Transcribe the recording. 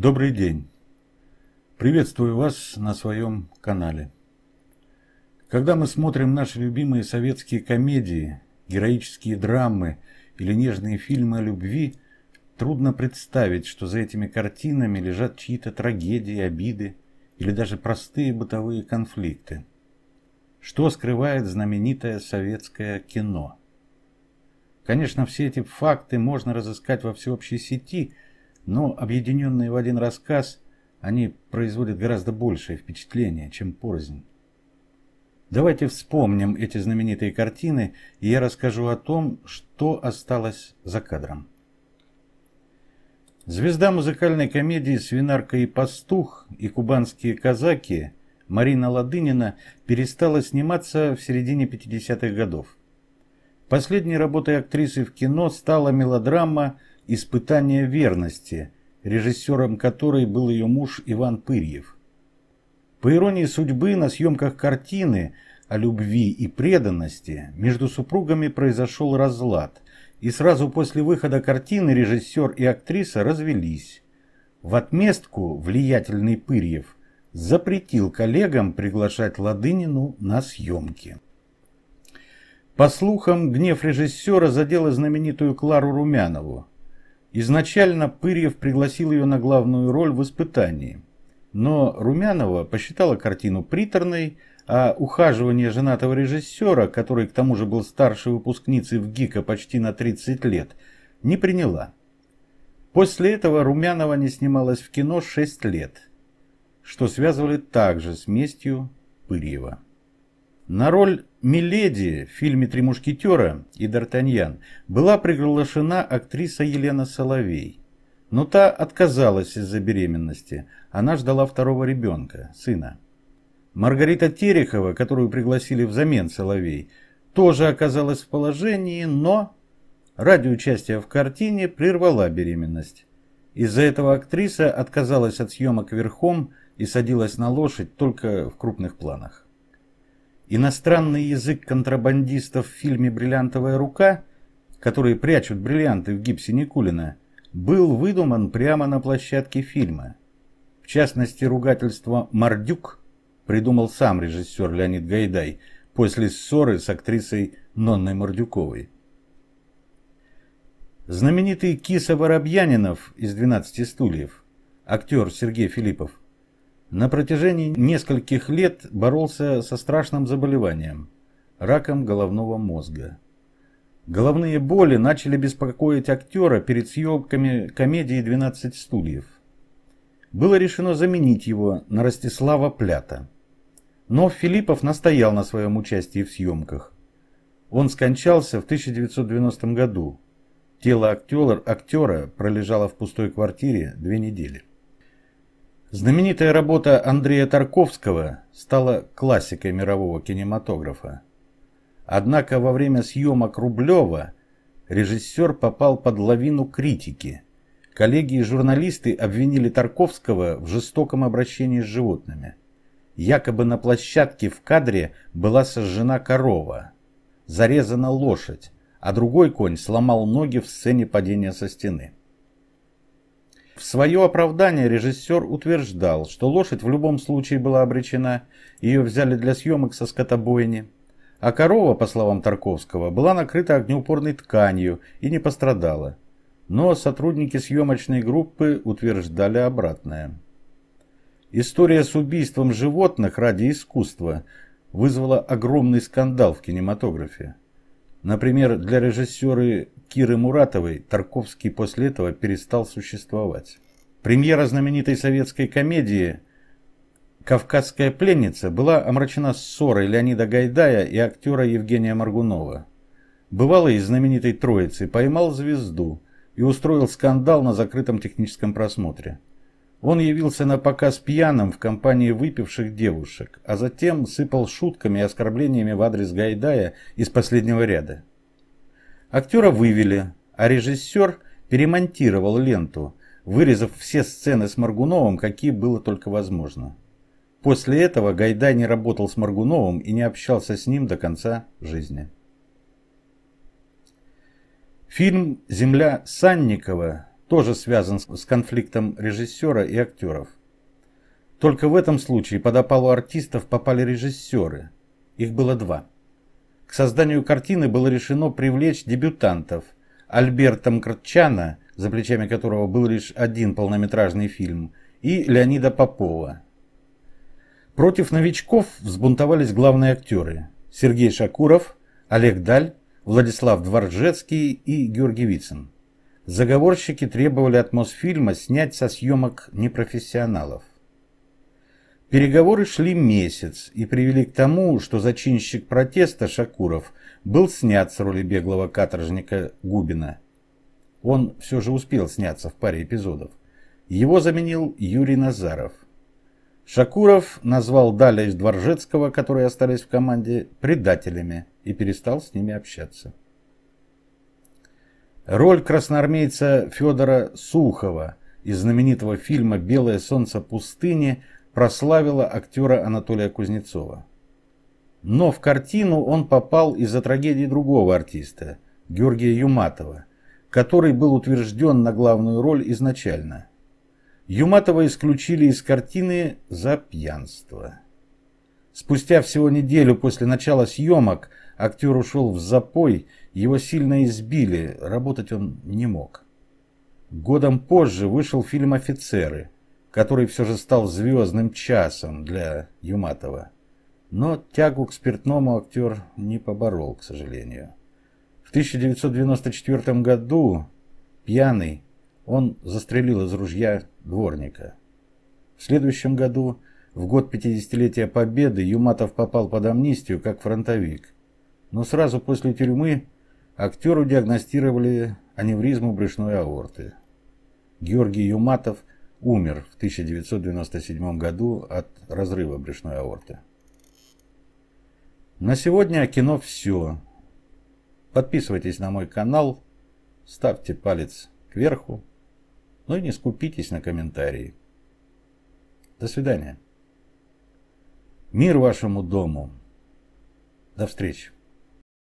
Добрый день! Приветствую вас на своем канале. Когда мы смотрим наши любимые советские комедии, героические драмы или нежные фильмы о любви, трудно представить, что за этими картинами лежат чьи-то трагедии, обиды или даже простые бытовые конфликты. Что скрывает знаменитое советское кино? Конечно, все эти факты можно разыскать во всеобщей сети – но объединенные в один рассказ, они производят гораздо большее впечатление, чем порознь. Давайте вспомним эти знаменитые картины, и я расскажу о том, что осталось за кадром. Звезда музыкальной комедии «Свинарка и пастух» и «Кубанские казаки» Марина Ладынина перестала сниматься в середине 50-х годов. Последней работой актрисы в кино стала мелодрама «Испытание верности», режиссером которой был ее муж Иван Пырьев. По иронии судьбы, на съемках картины о любви и преданности между супругами произошел разлад, и сразу после выхода картины режиссер и актриса развелись. В отместку влиятельный Пырьев запретил коллегам приглашать Ладынину на съемки. По слухам, гнев режиссера задел и знаменитую Клару Румянову. Изначально Пырьев пригласил ее на главную роль в «Испытании», но Румянова посчитала картину приторной, а ухаживание женатого режиссера, который к тому же был старшей выпускницей в ГИКа почти на 30 лет, не приняла. После этого Румянова не снималась в кино 6 лет, что связывали также с местью Пырьева. На роль Миледи в фильме «Три мушкетера» и «Д'Артаньян» была приглашена актриса Елена Соловей. Но та отказалась из-за беременности. Она ждала второго ребенка, сына. Маргарита Терехова, которую пригласили взамен Соловей, тоже оказалась в положении, но ради участия в картине прервала беременность. Из-за этого актриса отказалась от съемок верхом и садилась на лошадь только в крупных планах. Иностранный язык контрабандистов в фильме «Бриллиантовая рука», которые прячут бриллианты в гипсе Никулина, был выдуман прямо на площадке фильма. В частности, ругательство «мордюк» придумал сам режиссер Леонид Гайдай после ссоры с актрисой Нонной Мордюковой. Знаменитый Киса Воробьянинов из «12 стульев», актер Сергей Филиппов, на протяжении нескольких лет боролся со страшным заболеванием – раком головного мозга. Головные боли начали беспокоить актера перед съемками комедии «12 стульев». Было решено заменить его на Ростислава Плята. Но Филиппов настоял на своем участии в съемках. Он скончался в 1990 году. Тело актера, актера пролежало в пустой квартире две недели. Знаменитая работа Андрея Тарковского стала классикой мирового кинематографа. Однако во время съемок Рублева режиссер попал под лавину критики. Коллеги и журналисты обвинили Тарковского в жестоком обращении с животными. Якобы на площадке в кадре была сожжена корова, зарезана лошадь, а другой конь сломал ноги в сцене падения со стены. В свое оправдание режиссер утверждал, что лошадь в любом случае была обречена, ее взяли для съемок со скотобойни. А корова, по словам Тарковского, была накрыта огнеупорной тканью и не пострадала. Но сотрудники съемочной группы утверждали обратное. История с убийством животных ради искусства вызвала огромный скандал в кинематографе. Например, для режиссера Киры Муратовой Тарковский после этого перестал существовать. Премьера знаменитой советской комедии «Кавказская пленница» была омрачена ссорой Леонида Гайдая и актера Евгения Маргунова. Бывало из знаменитой «Троицы» поймал звезду и устроил скандал на закрытом техническом просмотре. Он явился на показ пьяным в компании выпивших девушек, а затем сыпал шутками и оскорблениями в адрес Гайдая из последнего ряда. Актера вывели, а режиссер перемонтировал ленту, вырезав все сцены с Маргуновым, какие было только возможно. После этого Гайдай не работал с Маргуновым и не общался с ним до конца жизни. Фильм «Земля Санникова» тоже связан с конфликтом режиссера и актеров. Только в этом случае под опалу артистов попали режиссеры. Их было два. К созданию картины было решено привлечь дебютантов Альберта Мкрчана, за плечами которого был лишь один полнометражный фильм, и Леонида Попова. Против новичков взбунтовались главные актеры Сергей Шакуров, Олег Даль, Владислав Дворжецкий и Георгий Вицин. Заговорщики требовали от Мосфильма снять со съемок непрофессионалов. Переговоры шли месяц и привели к тому, что зачинщик протеста Шакуров был снят с роли беглого каторжника Губина. Он все же успел сняться в паре эпизодов. Его заменил Юрий Назаров. Шакуров назвал Даля из Дворжецкого, которые остались в команде, предателями и перестал с ними общаться. Роль красноармейца Федора Сухова из знаменитого фильма «Белое солнце пустыни» прославила актера Анатолия Кузнецова. Но в картину он попал из-за трагедии другого артиста, Георгия Юматова, который был утвержден на главную роль изначально. Юматова исключили из картины за пьянство. Спустя всего неделю после начала съемок актер ушел в запой его сильно избили, работать он не мог. Годом позже вышел фильм «Офицеры», который все же стал звездным часом для Юматова. Но тягу к спиртному актер не поборол, к сожалению. В 1994 году, пьяный, он застрелил из ружья дворника. В следующем году, в год 50-летия Победы, Юматов попал под амнистию как фронтовик. Но сразу после тюрьмы Актеру диагностировали аневризму брюшной аорты. Георгий Юматов умер в 1997 году от разрыва брюшной аорты. На сегодня о кино все. Подписывайтесь на мой канал, ставьте палец кверху, ну и не скупитесь на комментарии. До свидания. Мир вашему дому. До встречи.